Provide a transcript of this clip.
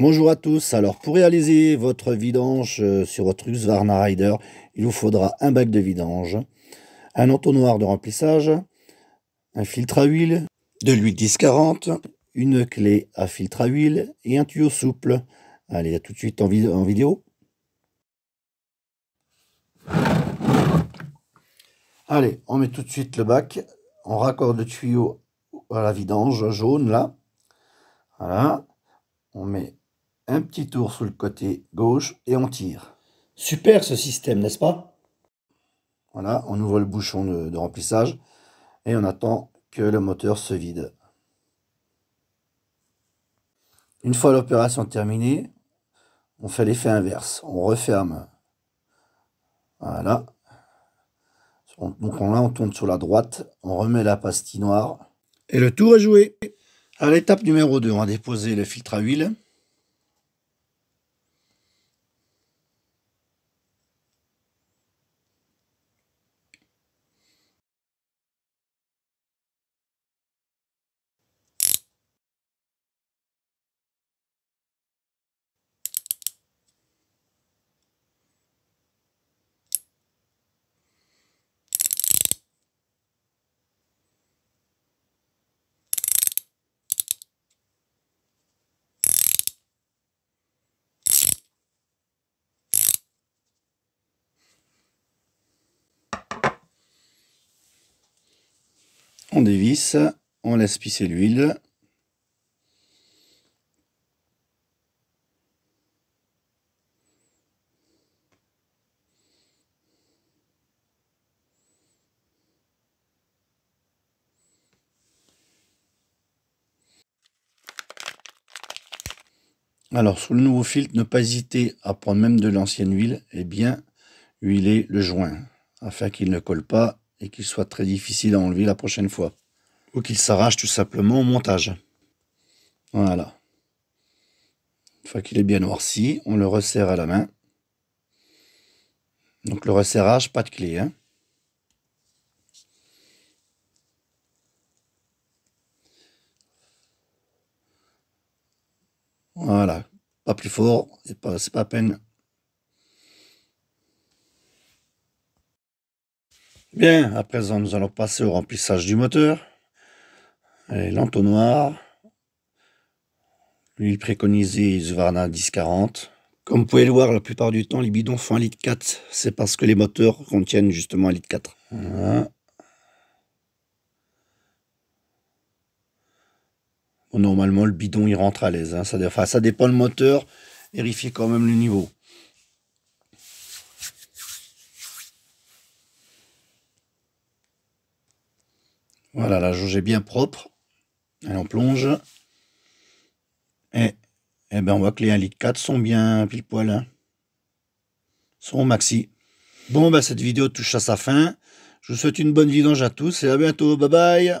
Bonjour à tous, alors pour réaliser votre vidange euh, sur votre Husqvarna Rider, il vous faudra un bac de vidange, un entonnoir de remplissage, un filtre à huile, de l'huile 1040, une clé à filtre à huile et un tuyau souple. Allez, à tout de suite en vidéo. Allez, on met tout de suite le bac, on raccorde le tuyau à la vidange jaune là, voilà, on met un petit tour sur le côté gauche et on tire. Super ce système, n'est-ce pas Voilà, on ouvre le bouchon de, remplissage et on attend que le moteur se vide. Une fois l'opération terminée, on fait l'effet inverse. On referme. Voilà. Donc là, on tourne sur la droite, on remet la pastille noire. Et le tour est joué. À l'étape numéro 2, on a déposé le filtre à huile. On dévisse, on laisse pisser l'huile. Alors, sous le nouveau filtre, ne pas hésiter à prendre même de l'ancienne huile et eh bien huiler le joint afin qu'il ne colle pas et qu'il soit très difficile à enlever la prochaine fois. Ou qu'il s'arrache tout simplement au montage. Voilà. Une fois qu'il est bien noirci, on le resserre à la main. Donc le resserrage, pas de clé. Hein. Voilà, pas plus fort, c'est pas, pas à peine Bien, à présent, nous allons passer au remplissage du moteur. l'entonnoir. L'huile préconisée 10 1040. Comme vous pouvez le voir, la plupart du temps, les bidons font un litre 4. C'est parce que les moteurs contiennent justement un litre 4. normalement, le bidon, il rentre à l'aise. Hein. Ça, enfin, ça dépend le moteur. Vérifiez quand même le niveau. Voilà, la jauge est bien propre. Elle en plonge. Et, eh ben on voit que les 1,4 litre sont bien pile poil. Hein. Sont Sont maxi. Bon, bah, cette vidéo touche à sa fin. Je vous souhaite une bonne vidange à tous et à bientôt. Bye bye